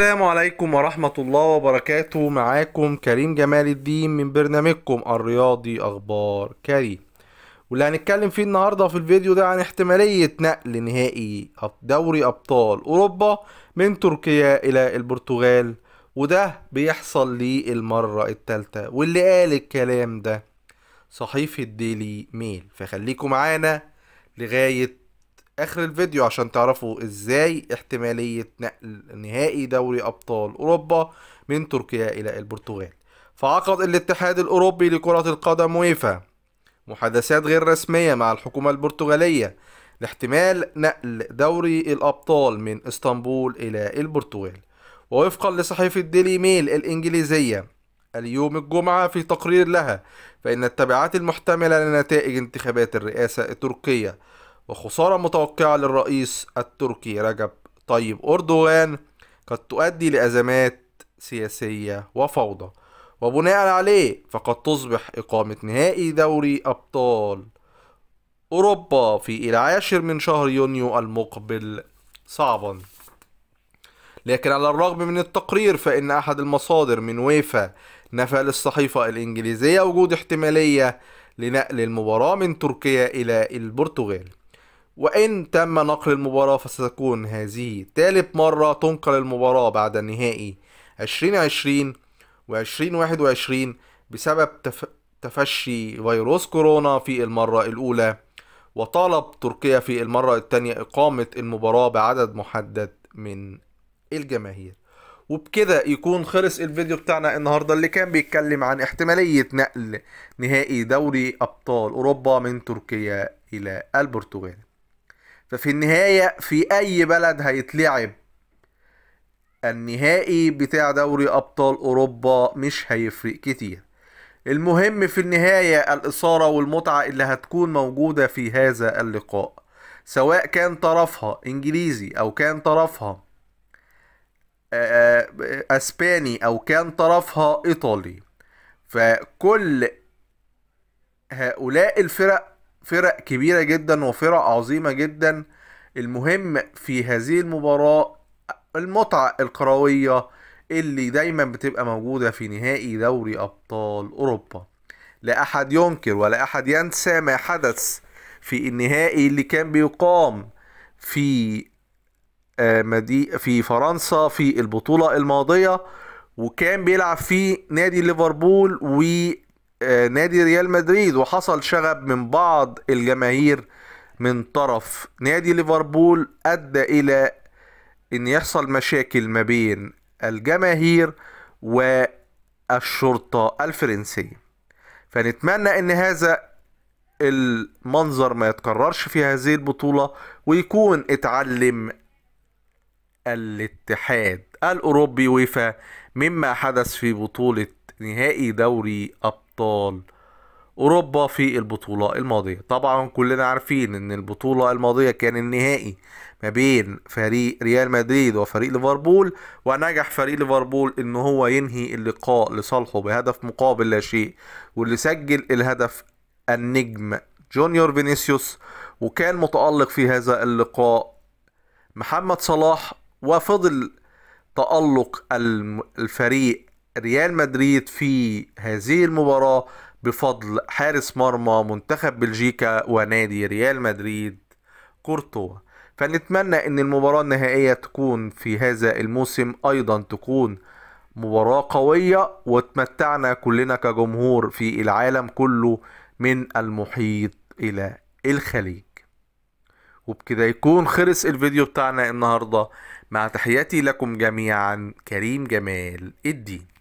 السلام عليكم ورحمة الله وبركاته معاكم كريم جمال الدين من برنامجكم الرياضي أخبار كريم واللي هنتكلم فيه النهاردة في الفيديو ده عن احتمالية نقل نهائي دوري أبطال أوروبا من تركيا إلى البرتغال وده بيحصل للمرة التالتة واللي قال الكلام ده صحيفة ديلي ميل فخليكم معانا لغاية اخر الفيديو عشان تعرفوا ازاي احتمالية نقل نهائي دوري ابطال اوروبا من تركيا الى البرتغال فعقد الاتحاد الاوروبي لكرة القدم ويفا محادثات غير رسمية مع الحكومة البرتغالية لاحتمال نقل دوري الابطال من اسطنبول الى البرتغال ووفقا لصحيفة ديلي ميل الانجليزية اليوم الجمعة في تقرير لها فإن التبعات المحتملة لنتائج انتخابات الرئاسة التركية وخسارة متوقعة للرئيس التركي رجب طيب أردوغان قد تؤدي لأزمات سياسية وفوضى وبناء عليه فقد تصبح إقامة نهائي دوري أبطال أوروبا في العاشر من شهر يونيو المقبل صعبا لكن على الرغم من التقرير فإن أحد المصادر من ويفا نفى للصحيفة الإنجليزية وجود احتمالية لنقل المباراة من تركيا إلى البرتغال وإن تم نقل المباراة فستكون هذه ثالث مرة تنقل المباراة بعد النهائي 2020 و 2021 بسبب تف... تفشي فيروس كورونا في المرة الأولى وطالب تركيا في المرة الثانية إقامة المباراة بعدد محدد من الجماهير وبكده يكون خلص الفيديو بتاعنا النهاردة اللي كان بيتكلم عن احتمالية نقل نهائي دوري أبطال أوروبا من تركيا إلى البرتغال ففي النهاية في أي بلد هيتلعب النهائي بتاع دوري أبطال أوروبا مش هيفرق كتير المهم في النهاية الإثارة والمتعة اللي هتكون موجودة في هذا اللقاء سواء كان طرفها إنجليزي أو كان طرفها آه، آه، اسباني او كان طرفها ايطالي فكل هؤلاء الفرق فرق كبيرة جدا وفرق عظيمة جدا المهم في هذه المباراة المتعة القرويه اللي دايما بتبقى موجودة في نهائي دوري أبطال أوروبا لا أحد ينكر ولا أحد ينسى ما حدث في النهائي اللي كان بيقام في آه، في فرنسا في البطولة الماضية وكان بيلعب فيه نادي ليفربول و آه، نادي ريال مدريد وحصل شغب من بعض الجماهير من طرف نادي ليفربول ادى الى ان يحصل مشاكل ما بين الجماهير والشرطة الفرنسية فنتمنى ان هذا المنظر ما يتكررش في هذه البطولة ويكون اتعلم الاتحاد الاوروبي ويفا مما حدث في بطولة نهائي دوري ابطال أبطال أوروبا في البطولة الماضية طبعا كلنا عارفين أن البطولة الماضية كان النهائي ما بين فريق ريال مدريد وفريق ليفربول ونجح فريق ليفربول أن هو ينهي اللقاء لصالحه بهدف مقابل لا شيء واللي سجل الهدف النجم جونيور فينيسيوس وكان متألق في هذا اللقاء محمد صلاح وفضل تألق الفريق ريال مدريد في هذه المباراة بفضل حارس مرمى منتخب بلجيكا ونادي ريال مدريد كورتوا فنتمنى ان المباراة النهائية تكون في هذا الموسم ايضا تكون مباراة قوية وتمتعنا كلنا كجمهور في العالم كله من المحيط الى الخليج وبكده يكون خلص الفيديو بتاعنا النهاردة مع تحياتي لكم جميعا كريم جمال الدين